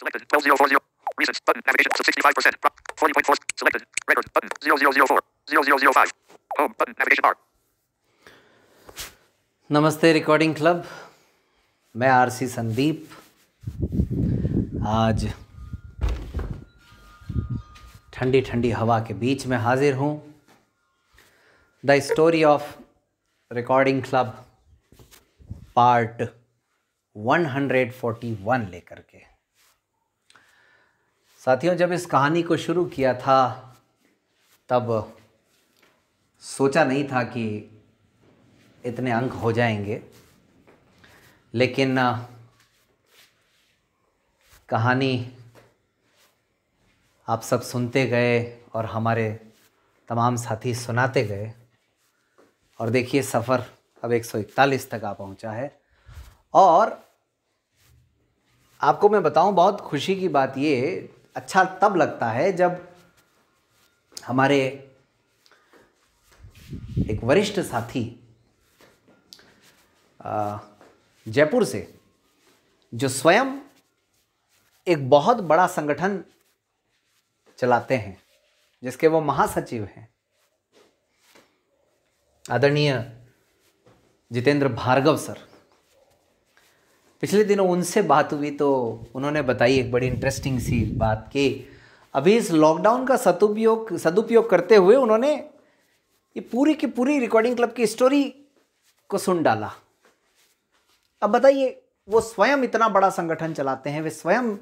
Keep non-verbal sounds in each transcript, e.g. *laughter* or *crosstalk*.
Selected. 12040. Recent. Button. Navigation. Sub 65%. 40.4. Selected. Record. Button. 0004. 0005. Home. Button. Navigation bar. नमस्ते recording club मैं RC Sandeep आज ठंडी ठंडी हवा के बीच में हाजिर हूँ the story of recording club part 141 लेकर के साथियों जब इस कहानी को शुरू किया था तब सोचा नहीं था कि इतने अंक हो जाएंगे लेकिन कहानी आप सब सुनते गए और हमारे तमाम साथी सुनाते गए और देखिए सफ़र अब 141 तक आ पहुंचा है और आपको मैं बताऊं बहुत खुशी की बात ये अच्छा तब लगता है जब हमारे एक वरिष्ठ साथी जयपुर से जो स्वयं एक बहुत बड़ा संगठन चलाते हैं जिसके वो महासचिव हैं आदरणीय जितेंद्र भार्गव सर पिछले दिनों उनसे बात हुई तो उन्होंने बताई एक बड़ी इंटरेस्टिंग सी बात कि अभी इस लॉकडाउन का सदुपयोग सदुपयोग करते हुए उन्होंने ये पूरी की पूरी रिकॉर्डिंग क्लब की स्टोरी को सुन डाला अब बताइए वो स्वयं इतना बड़ा संगठन चलाते हैं वे स्वयं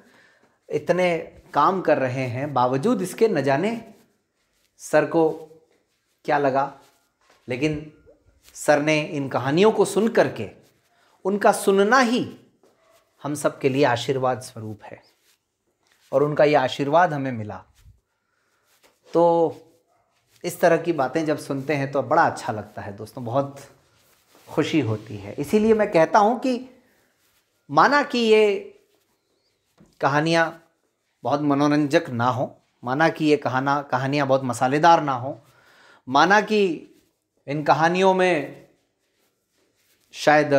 इतने काम कर रहे हैं बावजूद इसके न जाने सर को क्या लगा लेकिन सर ने इन कहानियों को सुन करके उनका सुनना ही हम सब के लिए आशीर्वाद स्वरूप है और उनका ये आशीर्वाद हमें मिला तो इस तरह की बातें जब सुनते हैं तो बड़ा अच्छा लगता है दोस्तों बहुत खुशी होती है इसीलिए मैं कहता हूँ कि माना कि ये कहानियाँ बहुत मनोरंजक ना हो माना कि ये कहाना कहानियाँ बहुत मसालेदार ना हो माना कि इन कहानियों में शायद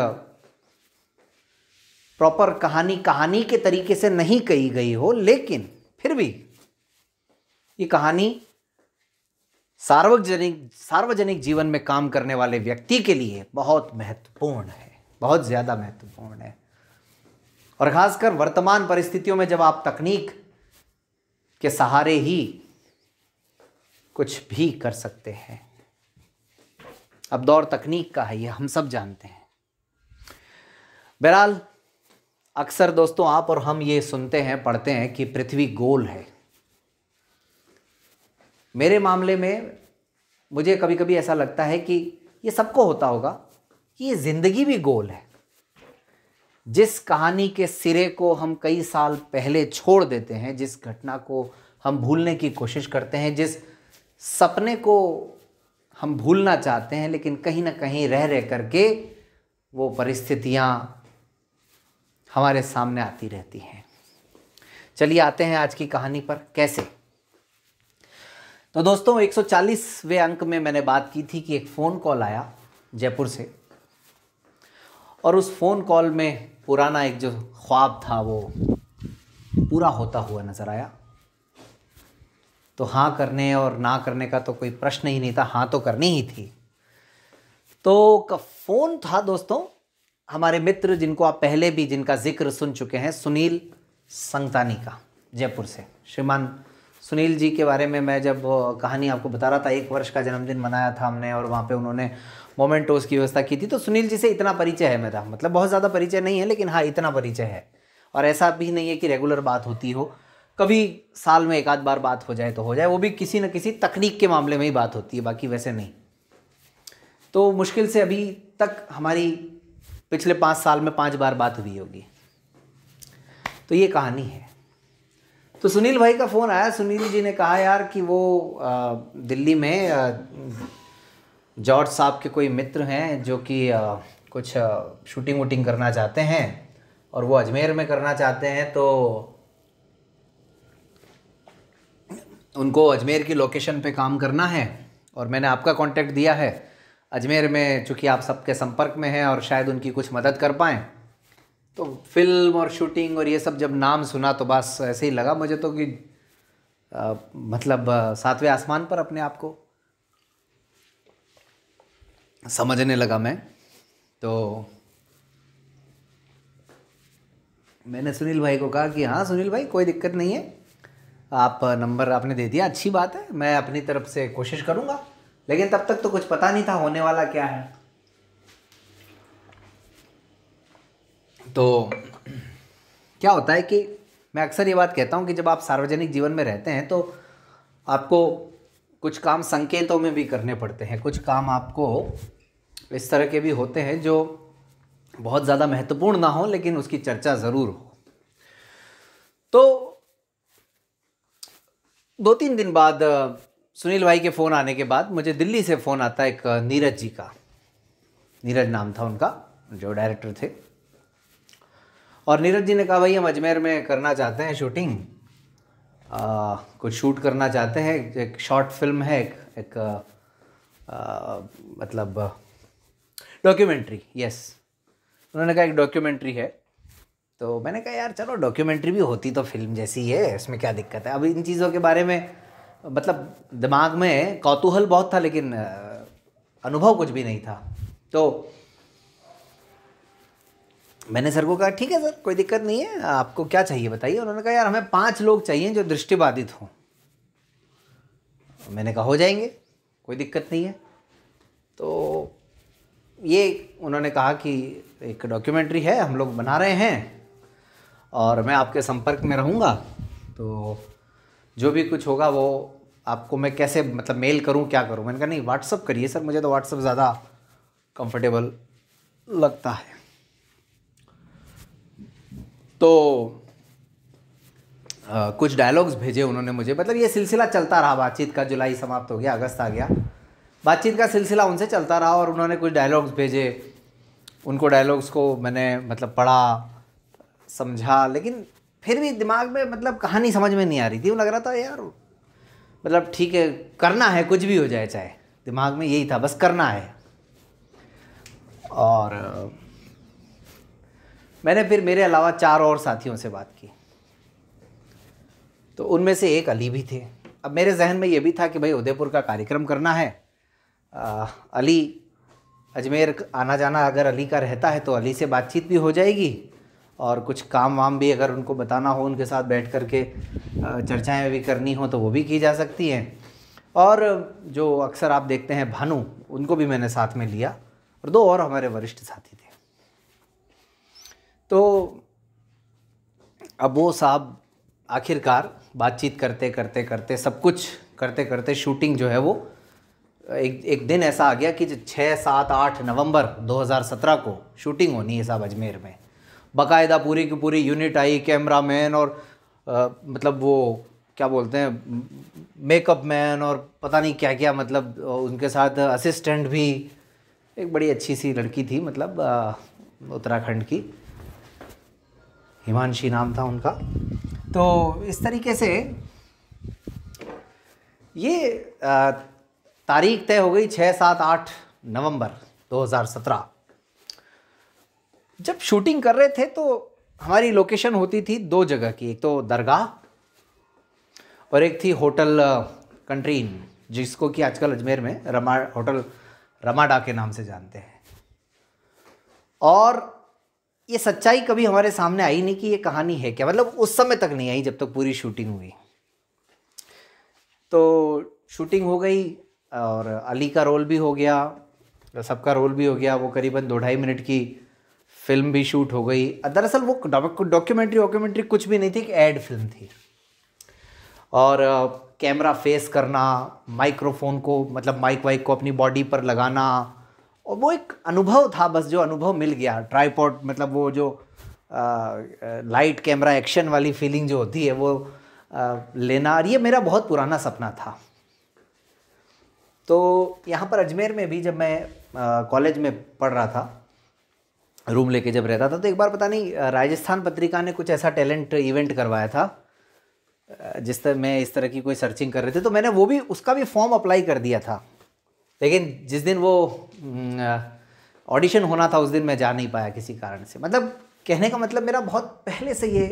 प्रॉपर कहानी कहानी के तरीके से नहीं कही गई हो लेकिन फिर भी ये कहानी सार्वजनिक सार्वजनिक जीवन में काम करने वाले व्यक्ति के लिए बहुत महत्वपूर्ण है बहुत ज़्यादा महत्वपूर्ण है और ख़ासकर वर्तमान परिस्थितियों में जब आप तकनीक के सहारे ही कुछ भी कर सकते हैं अब दौर तकनीक का है ये हम सब जानते हैं बहरहाल अक्सर दोस्तों आप और हम ये सुनते हैं पढ़ते हैं कि पृथ्वी गोल है मेरे मामले में मुझे कभी कभी ऐसा लगता है कि ये सबको होता होगा कि ये ज़िंदगी भी गोल है जिस कहानी के सिरे को हम कई साल पहले छोड़ देते हैं जिस घटना को हम भूलने की कोशिश करते हैं जिस सपने को हम भूलना चाहते हैं लेकिन कहीं ना कहीं रह रह करके वो परिस्थितियाँ हमारे सामने आती रहती हैं चलिए आते हैं आज की कहानी पर कैसे तो दोस्तों 140वें अंक में मैंने बात की थी कि एक फ़ोन कॉल आया जयपुर से और उस फ़ोन कॉल में पुराना एक जो ख्वाब था वो पूरा होता हुआ नज़र आया तो हाँ करने और ना करने का तो कोई प्रश्न ही नहीं था हाँ तो करनी ही थी तो फ़ोन था दोस्तों हमारे मित्र जिनको आप पहले भी जिनका जिक्र सुन चुके हैं सुनील संगतानी का जयपुर से श्रीमान सुनील जी के बारे में मैं जब कहानी आपको बता रहा था एक वर्ष का जन्मदिन मनाया था हमने और वहाँ पे उन्होंने मोमेंटोस की व्यवस्था की थी तो सुनील जी से इतना परिचय है मेरा मतलब बहुत ज़्यादा परिचय नहीं है लेकिन हाँ इतना परिचय है और ऐसा भी नहीं है कि रेगुलर बात होती हो कभी साल में एक आध बार बात हो जाए तो हो जाए वो भी किसी न किसी तकनीक के मामले में ही बात होती है बाकी वैसे नहीं तो मुश्किल से अभी तक हमारी पिछले पाँच साल में पाँच बार बात हुई होगी तो ये कहानी है तो सुनील भाई का फ़ोन आया सुनील जी ने कहा यार कि वो दिल्ली में जॉर्ज साहब के कोई मित्र हैं जो कि कुछ शूटिंग वूटिंग करना चाहते हैं और वो अजमेर में करना चाहते हैं तो उनको अजमेर की लोकेशन पे काम करना है और मैंने आपका कांटेक्ट दिया है अजमेर में चूँकि आप सबके संपर्क में हैं और शायद उनकी कुछ मदद कर पाएँ तो फिल्म और शूटिंग और ये सब जब नाम सुना तो बस ऐसे ही लगा मुझे तो कि आ, मतलब सातवें आसमान पर अपने आप को समझने लगा मैं तो मैंने सुनील भाई को कहा कि हाँ सुनील भाई कोई दिक्कत नहीं है आप नंबर आपने दे दिया अच्छी बात है मैं अपनी तरफ से कोशिश करूँगा लेकिन तब तक तो कुछ पता नहीं था होने वाला क्या है तो क्या होता है कि मैं अक्सर ये बात कहता हूँ कि जब आप सार्वजनिक जीवन में रहते हैं तो आपको कुछ काम संकेतों में भी करने पड़ते हैं कुछ काम आपको इस तरह के भी होते हैं जो बहुत ज़्यादा महत्वपूर्ण ना हो लेकिन उसकी चर्चा ज़रूर हो तो दो तीन दिन बाद सुनील भाई के फ़ोन आने के बाद मुझे दिल्ली से फ़ोन आता एक नीरज जी का नीरज नाम था उनका जो डायरेक्टर थे और नीरज जी ने कहा भाई हम अजमेर में करना चाहते हैं शूटिंग आ, कुछ शूट करना चाहते हैं एक शॉर्ट फिल्म है एक, एक आ, मतलब डॉक्यूमेंट्री यस उन्होंने कहा एक डॉक्यूमेंट्री है तो मैंने कहा यार चलो डॉक्यूमेंट्री भी होती तो फिल्म जैसी है इसमें क्या दिक्कत है अब इन चीज़ों के बारे में मतलब दिमाग में कौतूहल बहुत था लेकिन अनुभव कुछ भी नहीं था तो मैंने सर को कहा ठीक है सर कोई दिक्कत नहीं है आपको क्या चाहिए बताइए उन्होंने कहा यार हमें पांच लोग चाहिए जो दृष्टिबाधित हों मैंने कहा हो जाएंगे कोई दिक्कत नहीं है तो ये उन्होंने कहा कि एक डॉक्यूमेंट्री है हम लोग बना रहे हैं और मैं आपके संपर्क में रहूँगा तो जो भी कुछ होगा वो आपको मैं कैसे मतलब मेल करूँ क्या करूँ मैंने कहा नहीं व्हाट्सअप करिए सर मुझे तो व्हाट्सअप ज़्यादा कंफर्टेबल लगता है तो आ, कुछ डायलॉग्स भेजे उन्होंने मुझे मतलब ये सिलसिला चलता रहा बातचीत का जुलाई समाप्त हो गया अगस्त आ गया बातचीत का सिलसिला उनसे चलता रहा और उन्होंने कुछ डायलॉग्स भेजे उनको डायलॉग्स को मैंने मतलब पढ़ा समझा लेकिन फिर भी दिमाग में मतलब कहानी समझ में नहीं आ रही थी वो लग रहा था यार मतलब ठीक है करना है कुछ भी हो जाए चाहे दिमाग में यही था बस करना है और मैंने फिर मेरे अलावा चार और साथियों से बात की तो उनमें से एक अली भी थे अब मेरे जहन में ये भी था कि भाई उदयपुर का कार्यक्रम करना है आ, अली अजमेर आना जाना अगर अली का रहता है तो अली से बातचीत भी हो जाएगी और कुछ काम वाम भी अगर उनको बताना हो उनके साथ बैठ कर के चर्चाएँ भी करनी हो तो वो भी की जा सकती हैं और जो अक्सर आप देखते हैं भानु उनको भी मैंने साथ में लिया और दो और हमारे वरिष्ठ साथी थे तो अब वो साहब आखिरकार बातचीत करते करते करते सब कुछ करते करते शूटिंग जो है वो एक एक दिन ऐसा आ गया कि छः सात आठ नवंबर 2017 को शूटिंग होनी है साहब अजमेर में बाकायदा पूरी की पूरी यूनिट आई कैमरा मैन और आ, मतलब वो क्या बोलते हैं मेकअप मैन और पता नहीं क्या क्या मतलब उनके साथ असिस्टेंट भी एक बड़ी अच्छी सी लड़की थी मतलब उत्तराखंड की हिमांशी नाम था उनका तो इस तरीके से ये तारीख तय हो गई छः सात आठ नवंबर 2017 जब शूटिंग कर रहे थे तो हमारी लोकेशन होती थी दो जगह की एक तो दरगाह और एक थी होटल कंट्री इन जिसको कि आजकल अजमेर में रमा होटल रमाडा के नाम से जानते हैं और ये सच्चाई कभी हमारे सामने आई नहीं कि ये कहानी है क्या मतलब उस समय तक नहीं आई जब तक पूरी शूटिंग हुई तो शूटिंग हो गई और अली का रोल भी हो गया सबका रोल भी हो गया वो करीबन दो ढाई मिनट की फिल्म भी शूट हो गई दरअसल वो डॉक्यूमेंट्री वॉक्यूमेंट्री कुछ भी नहीं थी एक एड फिल्म थी और कैमरा फेस करना माइक्रोफोन को मतलब माइक वाइक को अपनी बॉडी पर लगाना और वो एक अनुभव था बस जो अनुभव मिल गया ट्राईपॉड मतलब वो जो आ, लाइट कैमरा एक्शन वाली फीलिंग जो होती है वो आ, लेना और ये मेरा बहुत पुराना सपना था तो यहाँ पर अजमेर में भी जब मैं कॉलेज में पढ़ रहा था रूम लेके जब रहता था तो एक बार पता नहीं राजस्थान पत्रिका ने कुछ ऐसा टैलेंट इवेंट करवाया था जिस तरह मैं इस तरह की कोई सर्चिंग कर रहे थे तो मैंने वो भी उसका भी फॉर्म अप्लाई कर दिया था लेकिन जिस दिन वो ऑडिशन होना था उस दिन मैं जा नहीं पाया किसी कारण से मतलब कहने का मतलब मेरा बहुत पहले से ये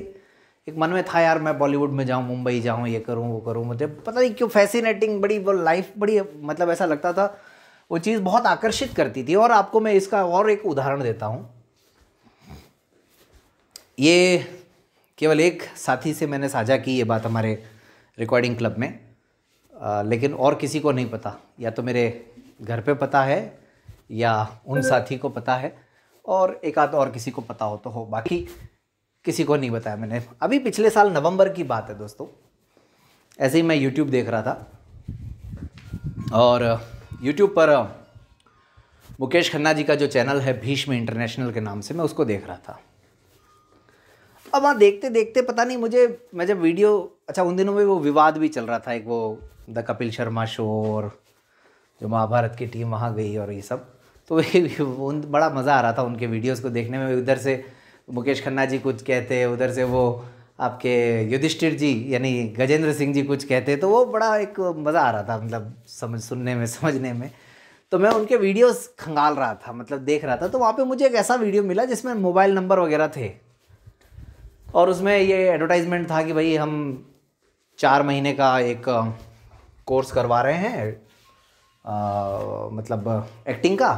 एक मन में था यार मैं बॉलीवुड में जाऊँ मुंबई जाऊँ ये करूँ वो करूँ मुझे पता नहीं क्यों फैसिनेटिंग बड़ी वो लाइफ बड़ी मतलब ऐसा लगता था वो चीज़ बहुत आकर्षित करती थी और आपको मैं इसका और एक उदाहरण देता हूँ ये केवल एक साथी से मैंने साझा की ये बात हमारे रिकॉर्डिंग क्लब में आ, लेकिन और किसी को नहीं पता या तो मेरे घर पे पता है या उन साथी को पता है और एक आध और किसी को पता हो तो हो बाकी किसी को नहीं बताया मैंने अभी पिछले साल नवंबर की बात है दोस्तों ऐसे ही मैं यूट्यूब देख रहा था और यूट्यूब पर मुकेश खन्ना जी का जो चैनल है भीष्म इंटरनेशनल के नाम से मैं उसको देख रहा था अब वहाँ देखते देखते पता नहीं मुझे मैं जब वीडियो अच्छा उन दिनों में वो विवाद भी चल रहा था एक वो द कपिल शर्मा शो और जो महाभारत की टीम वहाँ गई और ये सब तो *laughs* उन बड़ा मज़ा आ रहा था उनके वीडियोस को देखने में उधर से मुकेश खन्ना जी कुछ कहते उधर से वो आपके युधिष्ठिर जी यानी गजेंद्र सिंह जी कुछ कहते तो वो बड़ा एक मज़ा आ रहा था मतलब समझ सुनने में समझने में तो मैं उनके वीडियोस खंगाल रहा था मतलब देख रहा था तो वहाँ पे मुझे एक ऐसा वीडियो मिला जिसमें मोबाइल नंबर वगैरह थे और उसमें ये एडवर्टाइजमेंट था कि भाई हम चार महीने का एक कोर्स करवा रहे हैं आ, मतलब एक्टिंग का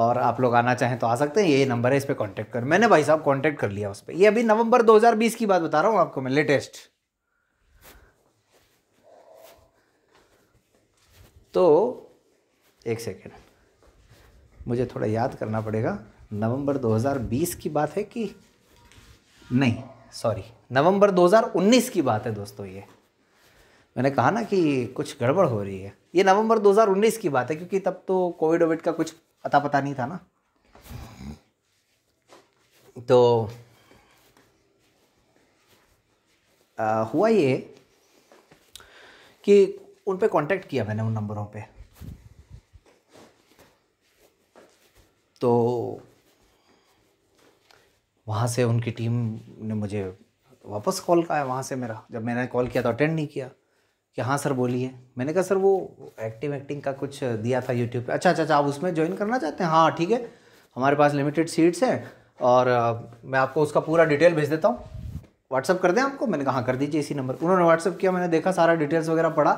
और आप लोग आना चाहें तो आ सकते हैं ये नंबर है इस पर कॉन्टैक्ट कर मैंने भाई साहब कॉन्टैक्ट कर लिया उस पर ये अभी नवंबर 2020 की बात बता रहा हूँ आपको मैं लेटेस्ट तो एक सेकेंड मुझे थोड़ा याद करना पड़ेगा नवंबर 2020 की बात है कि नहीं सॉरी नवंबर 2019 की बात है दोस्तों ये मैंने कहा ना कि कुछ गड़बड़ हो रही है ये नवंबर 2019 की बात है क्योंकि तब तो कोविड ओविड का कुछ अता पता नहीं था ना तो आ, हुआ ये कि उन पे कांटेक्ट किया मैंने उन नंबरों पे तो वहाँ से उनकी टीम ने मुझे वापस कॉल का है वहाँ से मेरा जब मैंने कॉल किया तो अटेंड नहीं किया कि हाँ सर बोलिए मैंने कहा सर वो एक्टिंग एक्टिंग का कुछ दिया था यूट्यूब पे अच्छा अच्छा अच्छा आप उसमें ज्वाइन करना चाहते हैं हाँ ठीक है हमारे पास लिमिटेड सीट्स हैं और मैं आपको उसका पूरा डिटेल भेज देता हूँ व्हाट्सअप कर दें आपको मैंने कहा हाँ कर दीजिए इसी नंबर उन्होंने व्हाट्सअप किया मैंने देखा सारा डिटेल्स वगैरह पढ़ा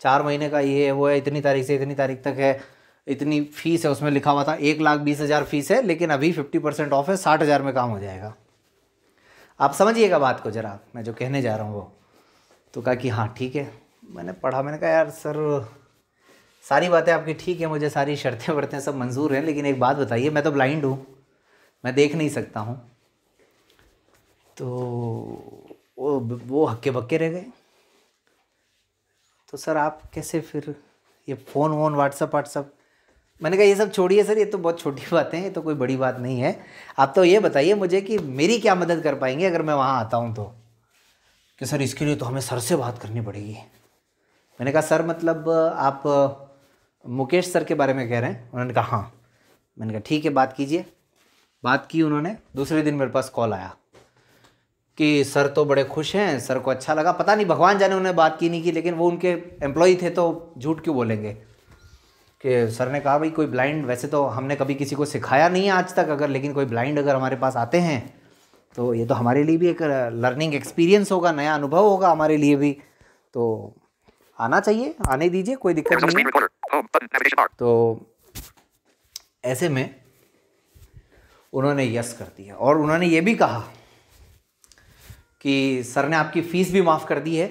चार महीने का ये है वो है इतनी तारीख से इतनी तारीख तक है इतनी फीस है उसमें लिखा हुआ था एक लाख बीस हज़ार फीस है लेकिन अभी फिफ्टी परसेंट ऑफ है साठ हज़ार में काम हो जाएगा आप समझिएगा बात को ज़रा मैं जो कहने जा रहा हूँ वो तो कहा कि हाँ ठीक है मैंने पढ़ा मैंने कहा यार सर सारी बातें आपकी ठीक है मुझे सारी शर्तें वर्तें सब मंजूर हैं लेकिन एक बात बताइए मैं तो ब्लाइंड हूँ मैं देख नहीं सकता हूँ तो वो वो हक्के बक्के रह गए तो सर आप कैसे फिर ये फ़ोन वोन व्हाट्सअप व्हाट्सअप मैंने कहा ये सब छोड़िए सर ये तो बहुत छोटी *laughs* बातें हैं ये तो कोई बड़ी बात नहीं है आप तो ये बताइए मुझे कि मेरी क्या मदद कर पाएंगे अगर मैं वहाँ आता हूँ तो कि सर इसके लिए तो हमें सर से बात करनी पड़ेगी मैंने कहा सर मतलब आप मुकेश सर के बारे में कह रहे हैं उन्होंने कहा हाँ मैंने कहा ठीक है बात कीजिए बात की उन्होंने दूसरे दिन मेरे पास कॉल आया कि सर तो बड़े खुश हैं सर को अच्छा लगा पता नहीं भगवान जाने उन्होंने बात की नहीं की लेकिन वो उनके एम्प्लॉय थे तो झूठ क्यों बोलेंगे कि सर ने कहा भाई कोई ब्लाइंड वैसे तो हमने कभी किसी को सिखाया नहीं है आज तक अगर लेकिन कोई ब्लाइंड अगर हमारे पास आते हैं तो ये तो हमारे लिए भी एक लर्निंग एक्सपीरियंस होगा नया अनुभव होगा हमारे लिए भी तो आना चाहिए आने दीजिए कोई दिक्कत नहीं तो ऐसे में उन्होंने यस कर दिया और उन्होंने ये भी कहा कि सर ने आपकी फ़ीस भी माफ़ कर दी है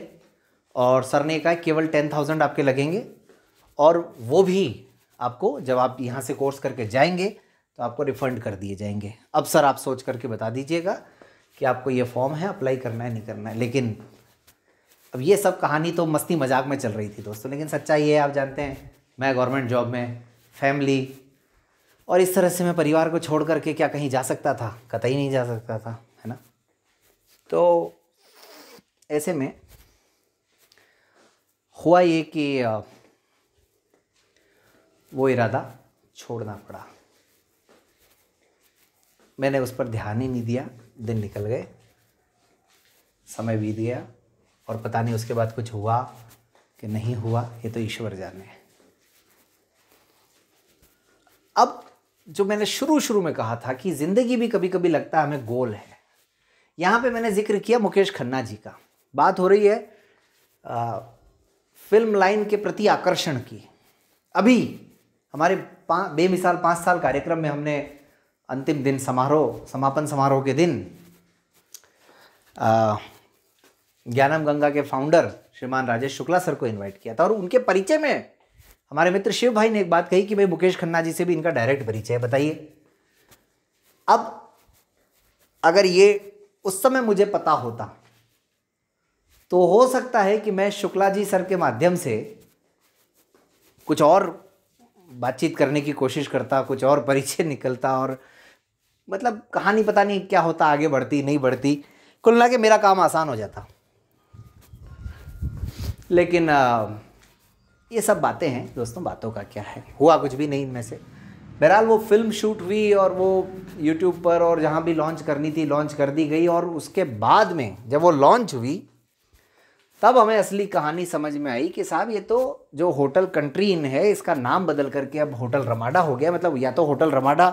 और सर ने कहा केवल टेन थाउजेंड आपके लगेंगे और वो भी आपको जब आप यहाँ से कोर्स करके जाएंगे तो आपको रिफंड कर दिए जाएंगे अब सर आप सोच करके बता दीजिएगा कि आपको ये फॉर्म है अप्लाई करना है नहीं करना है लेकिन अब ये सब कहानी तो मस्ती मजाक में चल रही थी दोस्तों लेकिन सच्चाई है आप जानते हैं मैं गवर्नमेंट जॉब में फैमिली और इस तरह से मैं परिवार को छोड़ करके क्या कहीं जा सकता था कतई नहीं जा सकता था है ना तो ऐसे में हुआ ये कि वो इरादा छोड़ना पड़ा मैंने उस पर ध्यान ही नहीं दिया दिन निकल गए समय बीत गया और पता नहीं उसके बाद कुछ हुआ कि नहीं हुआ ये तो ईश्वर जाने अब जो मैंने शुरू शुरू में कहा था कि ज़िंदगी भी कभी कभी लगता है हमें गोल है यहाँ पे मैंने जिक्र किया मुकेश खन्ना जी का बात हो रही है आ, फिल्म लाइन के प्रति आकर्षण की अभी हमारे पा बेमिसाल पाँच साल कार्यक्रम में हमने अंतिम दिन समारोह समापन समारोह के दिन ज्ञानम गंगा के फाउंडर श्रीमान राजेश शुक्ला सर को इनवाइट किया था और उनके परिचय में हमारे मित्र शिव भाई ने एक बात कही कि भाई मुकेश खन्ना जी से भी इनका डायरेक्ट परिचय है बताइए अब अगर ये उस समय मुझे पता होता तो हो सकता है कि मैं शुक्ला जी सर के माध्यम से कुछ और बातचीत करने की कोशिश करता कुछ और परिचय *laughs* निकलता और मतलब कहानी पता नहीं क्या होता आगे बढ़ती नहीं बढ़ती कुल ना के मेरा काम आसान हो जाता लेकिन आ, ये सब बातें हैं दोस्तों बातों का क्या है हुआ कुछ भी नहीं इनमें से बहरहाल वो फिल्म शूट हुई और वो यूट्यूब पर और जहाँ भी लॉन्च करनी थी लॉन्च कर दी गई और उसके बाद में जब वो लॉन्च हुई तब हमें असली कहानी समझ में आई कि साहब ये तो जो होटल कंट्री इन है इसका नाम बदल करके अब होटल रमाडा हो गया मतलब या तो होटल रमाडा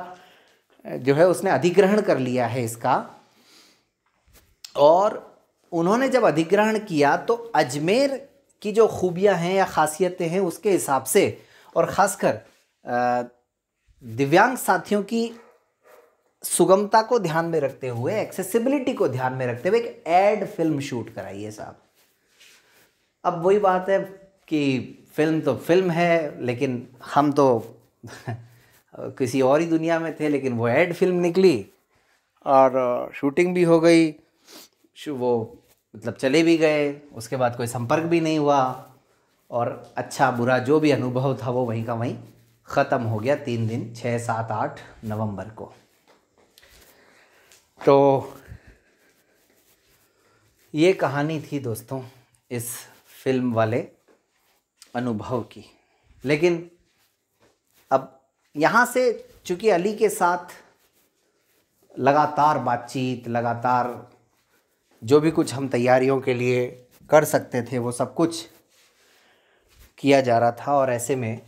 जो है उसने अधिग्रहण कर लिया है इसका और उन्होंने जब अधिग्रहण किया तो अजमेर की जो खूबियां हैं या खासियतें हैं उसके हिसाब से और ख़ासकर दिव्यांग साथियों की सुगमता को ध्यान में रखते हुए एक्सेसिबिलिटी को ध्यान में रखते हुए एक एड फिल्म शूट कराइए साहब अब वही बात है कि फिल्म तो फिल्म है लेकिन हम तो *laughs* किसी और ही दुनिया में थे लेकिन वो एड फिल्म निकली और शूटिंग भी हो गई वो मतलब चले भी गए उसके बाद कोई संपर्क भी नहीं हुआ और अच्छा बुरा जो भी अनुभव था वो वहीं का वहीं ख़त्म हो गया तीन दिन छः सात आठ नवंबर को तो ये कहानी थी दोस्तों इस फिल्म वाले अनुभव की लेकिन अब यहाँ से चूँकि अली के साथ लगातार बातचीत लगातार जो भी कुछ हम तैयारियों के लिए कर सकते थे वो सब कुछ किया जा रहा था और ऐसे में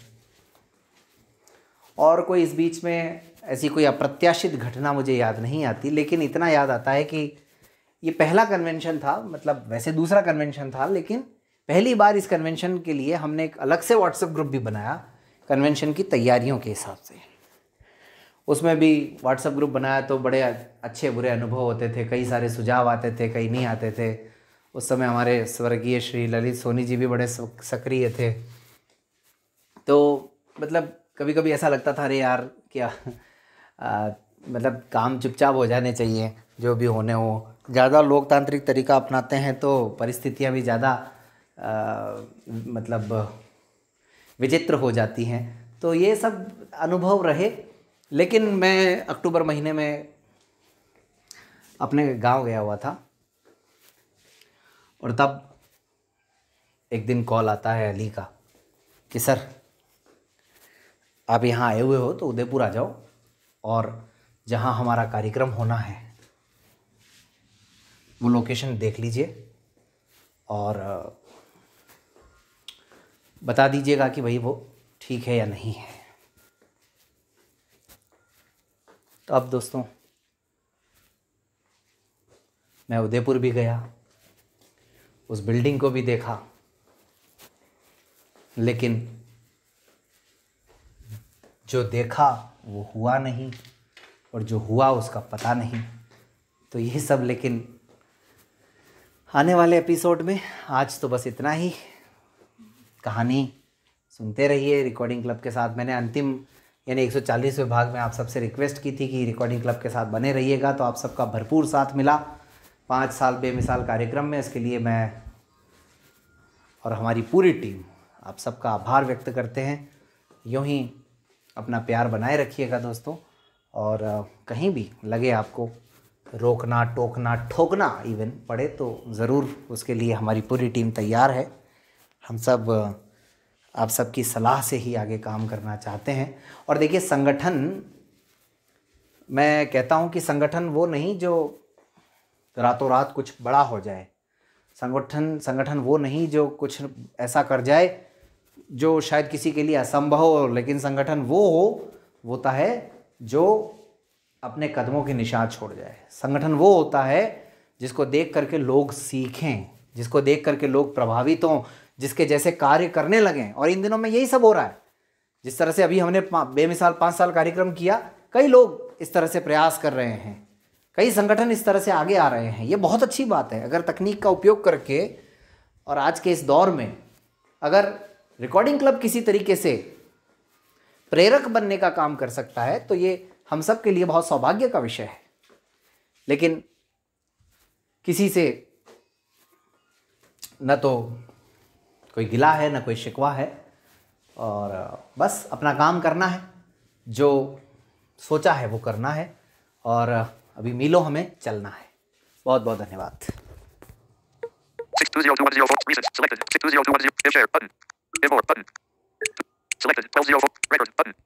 और कोई इस बीच में ऐसी कोई अप्रत्याशित घटना मुझे याद नहीं आती लेकिन इतना याद आता है कि ये पहला कन्वेंशन था मतलब वैसे दूसरा कन्वेंशन था लेकिन पहली बार इस कन्वेंशन के लिए हमने एक अलग से व्हाट्सएप ग्रुप भी बनाया कन्वेंशन की तैयारियों के हिसाब से उसमें भी व्हाट्सएप ग्रुप बनाया तो बड़े अच्छे बुरे अनुभव होते थे कई सारे सुझाव आते थे कई नहीं आते थे उस समय हमारे स्वर्गीय श्री ललित सोनी जी भी बड़े सक्रिय थे तो मतलब कभी कभी ऐसा लगता था अरे यार क्या आ, मतलब काम चुपचाप हो जाने चाहिए जो भी होने हो ज़्यादा लोकतांत्रिक तरीका अपनाते हैं तो परिस्थितियाँ भी ज़्यादा आ, मतलब विचित्र हो जाती हैं तो ये सब अनुभव रहे लेकिन मैं अक्टूबर महीने में अपने गांव गया हुआ था और तब एक दिन कॉल आता है अली का कि सर आप यहाँ आए हुए हो तो उदयपुर आ जाओ और जहाँ हमारा कार्यक्रम होना है वो लोकेशन देख लीजिए और बता दीजिएगा कि भाई वो ठीक है या नहीं है तो अब दोस्तों मैं उदयपुर भी गया उस बिल्डिंग को भी देखा लेकिन जो देखा वो हुआ नहीं और जो हुआ उसका पता नहीं तो ये सब लेकिन आने वाले एपिसोड में आज तो बस इतना ही कहानी सुनते रहिए रिकॉर्डिंग क्लब के साथ मैंने अंतिम यानी एक सौ चालीसवें भाग में आप सबसे रिक्वेस्ट की थी कि रिकॉर्डिंग क्लब के साथ बने रहिएगा तो आप सबका भरपूर साथ मिला पाँच साल बेमिसाल कार्यक्रम में इसके लिए मैं और हमारी पूरी टीम आप सबका आभार व्यक्त करते हैं यूँ ही अपना प्यार बनाए रखिएगा दोस्तों और कहीं भी लगे आपको रोकना टोकना ठोकना इवन पड़े तो ज़रूर उसके लिए हमारी पूरी टीम तैयार है हम सब आप सबकी सलाह से ही आगे काम करना चाहते हैं और देखिए संगठन मैं कहता हूँ कि संगठन वो नहीं जो रातों रात कुछ बड़ा हो जाए संगठन संगठन वो नहीं जो कुछ ऐसा कर जाए जो शायद किसी के लिए असंभव हो लेकिन संगठन वो हो होता है जो अपने कदमों के निशान छोड़ जाए संगठन वो होता है जिसको देख करके लोग सीखें जिसको देख करके लोग प्रभावित हों जिसके जैसे कार्य करने लगे हैं और इन दिनों में यही सब हो रहा है जिस तरह से अभी हमने बेमिसाल पाँच साल कार्यक्रम किया कई लोग इस तरह से प्रयास कर रहे हैं कई संगठन इस तरह से आगे आ रहे हैं ये बहुत अच्छी बात है अगर तकनीक का उपयोग करके और आज के इस दौर में अगर रिकॉर्डिंग क्लब किसी तरीके से प्रेरक बनने का काम कर सकता है तो ये हम सब के लिए बहुत सौभाग्य का विषय है लेकिन किसी से न तो कोई गिला है ना कोई शिकवा है और बस अपना काम करना है जो सोचा है वो करना है और अभी मिलो हमें चलना है बहुत बहुत धन्यवाद